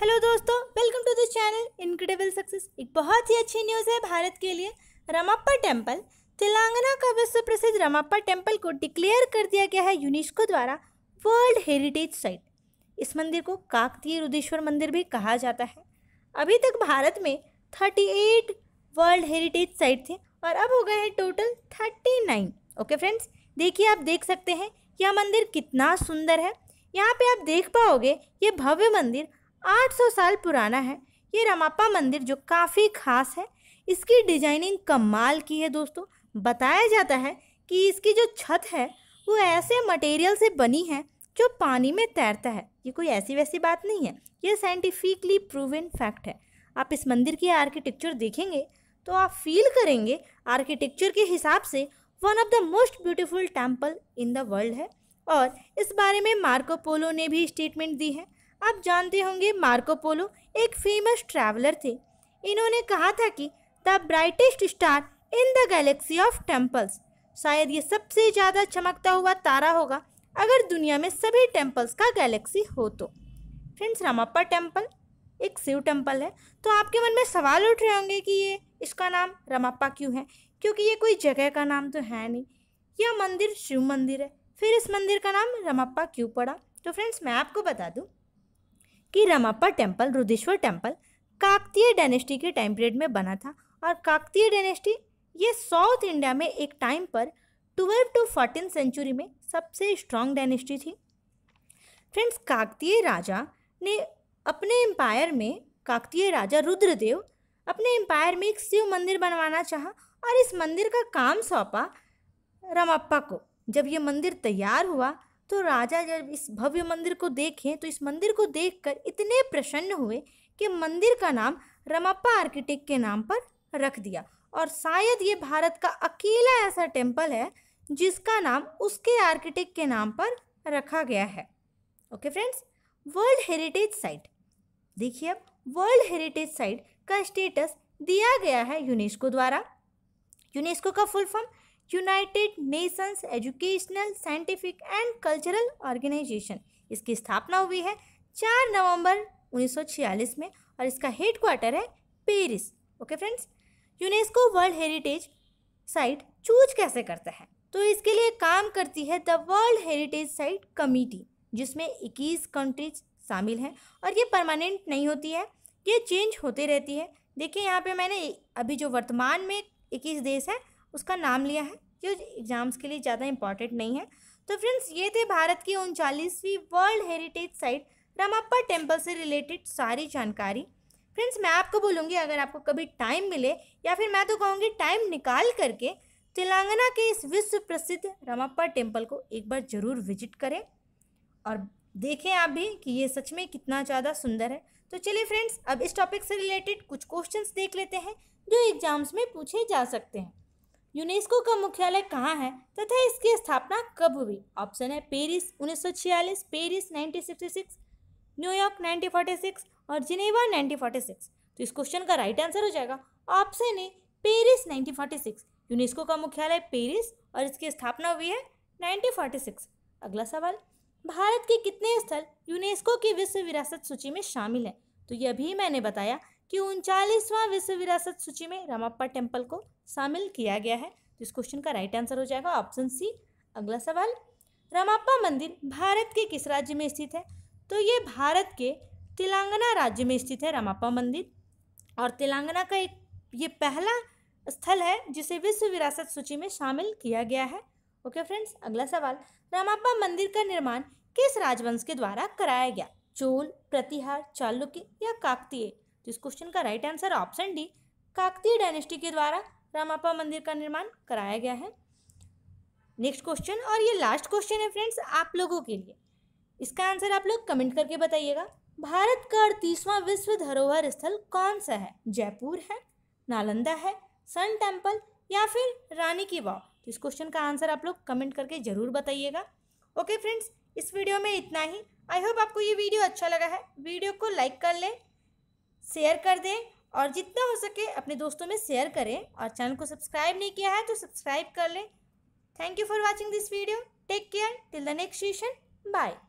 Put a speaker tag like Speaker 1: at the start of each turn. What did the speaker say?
Speaker 1: Hello दोस्तों welcome to this channel incredible success एक बहुत ही अच्छी न्यूज़ है भारत के लिए रमाप्पा टेम्पल तेलंगाना का विश्व प्रसिद्ध रमाप्पा टेम्पल को डिक्लेयर कर दिया गया है यूनेस्को द्वारा वर्ल्ड हेरिटेज साइट इस मंदिर को काकतीय रुदेश्वर मंदिर भी कहा जाता है अभी तक भारत में थर्टी वर्ल्ड हेरिटेज साइट थे और अब हो गए हैं टोटल थर्टी ओके फ्रेंड्स देखिए आप देख सकते हैं यह मंदिर कितना सुंदर है यहाँ पे आप देख पाओगे ये भव्य मंदिर 800 साल पुराना है ये रमापा मंदिर जो काफ़ी खास है इसकी डिजाइनिंग कमाल की है दोस्तों बताया जाता है कि इसकी जो छत है वो ऐसे मटेरियल से बनी है जो पानी में तैरता है ये कोई ऐसी वैसी बात नहीं है ये साइंटिफिकली प्रूवन फैक्ट है आप इस मंदिर की आर्किटेक्चर देखेंगे तो आप फील करेंगे आर्किटेक्चर के हिसाब से one of the most beautiful temple in the world है और इस बारे में मार्को पोलो ने भी स्टेटमेंट दी है आप जानते होंगे मार्को पोलो एक फेमस ट्रैवलर थे इन्होंने कहा था कि the brightest star in the galaxy of temples शायद ये सबसे ज़्यादा चमकता हुआ तारा होगा अगर दुनिया में सभी टेम्पल्स का गैलेक्सी हो तो फ्रेंड्स रामप्पा टेम्पल एक शिव टेम्पल है तो आपके मन में सवाल उठ रहे होंगे कि ये इसका नाम रमाप्पा क्यों है क्योंकि ये कोई जगह का नाम तो है नहीं यह मंदिर शिव मंदिर है फिर इस मंदिर का नाम रमाप्पा क्यों पड़ा तो फ्रेंड्स मैं आपको बता दूँ कि Ramappa temple Rudreshwar temple Kakatiya dynasty के टाइम पीरियड में बना था और काकतीय डायनेस्टी ये साउथ इंडिया में एक टाइम पर ट्वेल्व टू फोर्टीन सेंचुरी में सबसे स्ट्रॉन्ग डायनेस्टी थी फ्रेंड्स काकतीय राजा ने अपने एम्पायर में काकतीय राजा रुद्रदेव अपने एम्पायर में एक शिव मंदिर बनवाना चाहा और इस मंदिर का काम सौंपा रमाप्पा को जब ये मंदिर तैयार हुआ तो राजा जब इस भव्य मंदिर को देखें तो इस मंदिर को देख इतने प्रसन्न हुए कि मंदिर का नाम रमप्पा आर्किटेक्ट के नाम पर रख दिया और शायद ये भारत का अकेला ऐसा टेम्पल है जिसका नाम उसके आर्किटेक्ट के नाम पर रखा गया है okay friends world heritage site देखिए अब वर्ल्ड हेरिटेज साइट का स्टेटस दिया गया है यूनेस्को द्वारा यूनेस्को का full form United Nations Educational Scientific and Cultural Organization इसकी स्थापना हुई है चार नवंबर 1946 में और इसका हेड क्वार्टर है Paris okay friends UNESCO world heritage site choose कैसे करता है तो इसके लिए काम करती है the world heritage site committee जिसमें 21 कंट्रीज शामिल हैं और ये परमानेंट नहीं होती है ये चेंज होते रहती है देखिए यहाँ पे मैंने अभी जो वर्तमान में 21 देश हैं उसका नाम लिया है जो एग्ज़ाम्स के लिए ज़्यादा इंपॉर्टेंट नहीं है तो फ्रेंड्स ये थे भारत की उनचालीसवीं world heritage site Ramappa temple से रिलेटेड सारी जानकारी फ्रेंड्स मैं आपको बोलूँगी अगर आपको कभी टाइम मिले या फिर मैं तो कहूँगी टाइम निकाल करके तेलंगाना के इस विश्व प्रसिद्ध रामप्पा टेम्पल को एक बार ज़रूर विजिट करें और देखें आप भी कि ये सच में कितना ज़्यादा सुंदर है तो चलिए फ्रेंड्स अब इस टॉपिक से रिलेटेड कुछ क्वेश्चंस देख लेते हैं जो एग्ज़ाम्स में पूछे जा सकते हैं यूनेस्को का मुख्यालय कहाँ है तथा इसकी स्थापना कब हुई ऑप्शन है पेरिस 1946, पेरिस 1966, न्यूयॉर्क 1946 और जिनेवा 1946। तो इस क्वेश्चन का राइट आंसर हो जाएगा ऑप्शन ए पेरिस 1946। यूनेस्को का मुख्यालय पेरिस और इसकी स्थापना हुई है 1946। अगला सवाल भारत के कितने स्थल यूनेस्को की विश्व विरासत सूची में शामिल है तो यह भी मैंने बताया कि उनचालीसवां विश्व विरासत सूची में रामप्पा टेम्पल को शामिल किया गया है तो इस क्वेश्चन का राइट आंसर हो जाएगा ऑप्शन सी अगला सवाल रामप्पा मंदिर भारत के किस राज्य में स्थित है तो ये भारत के तेलंगाना राज्य में स्थित है रामप्पा मंदिर और तेलंगाना का एक ये पहला स्थल है जिसे विश्व विरासत सूची में शामिल किया गया है ओके फ्रेंड्स अगला सवाल रामप्पा मंदिर का निर्माण किस राजवंश के द्वारा कराया गया चोल प्रतिहार चालुक्य या काकतीय तो इस क्वेश्चन का right answer option D Kakatiya dynasty के द्वारा रामापा मंदिर का निर्माण कराया गया है नेक्स्ट क्वेश्चन और ये लास्ट क्वेश्चन है फ्रेंड्स आप लोगों के लिए इसका आंसर आप लोग कमेंट करके बताइएगा भारत का अड़तीसवां विश्व धरोहर स्थल कौन सा है जयपुर है नालंदा है सन टेम्पल या फिर रानी की वाव तो इस क्वेश्चन का आंसर आप लोग कमेंट करके ज़रूर बताइएगा ओके फ्रेंड्स इस वीडियो में इतना ही आई होप आपको ये वीडियो अच्छा लगा है वीडियो को लाइक कर लें शेयर कर दें और जितना हो सके अपने दोस्तों में शेयर करें और चैनल को सब्सक्राइब नहीं किया है तो सब्सक्राइब कर लें thank you for watching this video take care till the next session bye